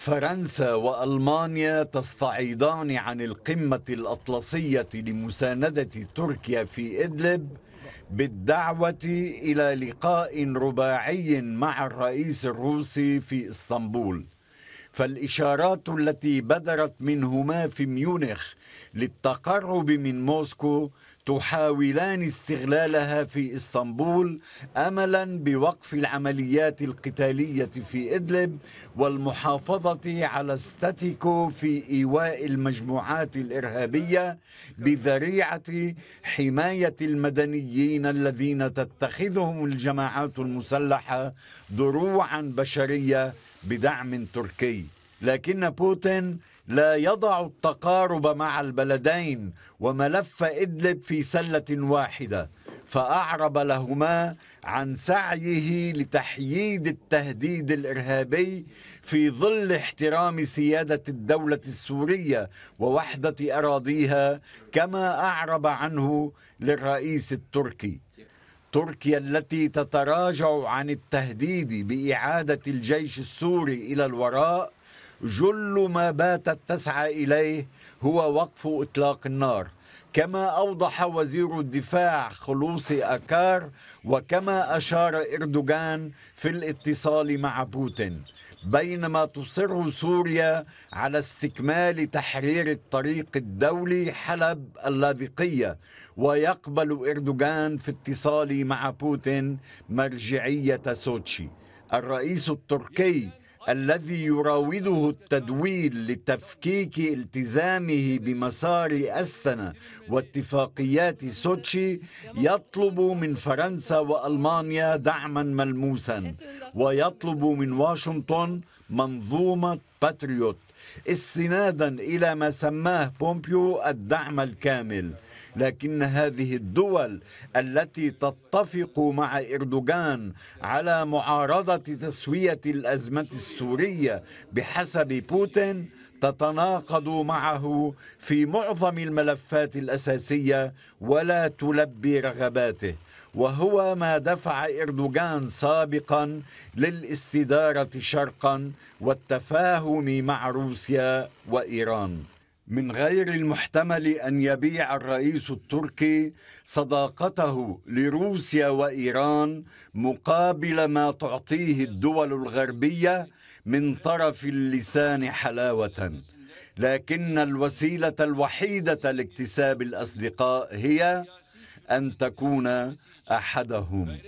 فرنسا والمانيا تستعيضان عن القمه الاطلسيه لمسانده تركيا في ادلب بالدعوه الى لقاء رباعي مع الرئيس الروسي في اسطنبول فالاشارات التي بدرت منهما في ميونخ للتقرب من موسكو تحاولان استغلالها في اسطنبول املا بوقف العمليات القتاليه في ادلب والمحافظه على ستاتيكو في ايواء المجموعات الارهابيه بذريعه حمايه المدنيين الذين تتخذهم الجماعات المسلحه دروعا بشريه بدعم تركي لكن بوتين لا يضع التقارب مع البلدين وملف إدلب في سلة واحدة فأعرب لهما عن سعيه لتحييد التهديد الإرهابي في ظل احترام سيادة الدولة السورية ووحدة أراضيها كما أعرب عنه للرئيس التركي تركيا التي تتراجع عن التهديد بإعادة الجيش السوري إلى الوراء جل ما باتت تسعى إليه هو وقف إطلاق النار كما أوضح وزير الدفاع خلوصي أكار وكما أشار إردوغان في الاتصال مع بوتين بينما تصر سوريا على استكمال تحرير الطريق الدولي حلب اللاذقية ويقبل إردوغان في اتصال مع بوتين مرجعية سوتشي الرئيس التركي الذي يراوده التدويل لتفكيك التزامه بمسار أستنا واتفاقيات سوتشي يطلب من فرنسا وألمانيا دعما ملموسا ويطلب من واشنطن منظومة باتريوت استنادا إلى ما سماه بومبيو الدعم الكامل لكن هذه الدول التي تتفق مع إردوغان على معارضة تسوية الأزمة السورية بحسب بوتين تتناقض معه في معظم الملفات الأساسية ولا تلبي رغباته وهو ما دفع إردوغان سابقا للاستدارة شرقا والتفاهم مع روسيا وإيران من غير المحتمل أن يبيع الرئيس التركي صداقته لروسيا وإيران مقابل ما تعطيه الدول الغربية من طرف اللسان حلاوة لكن الوسيلة الوحيدة لاكتساب الأصدقاء هي أن تكون أحدهم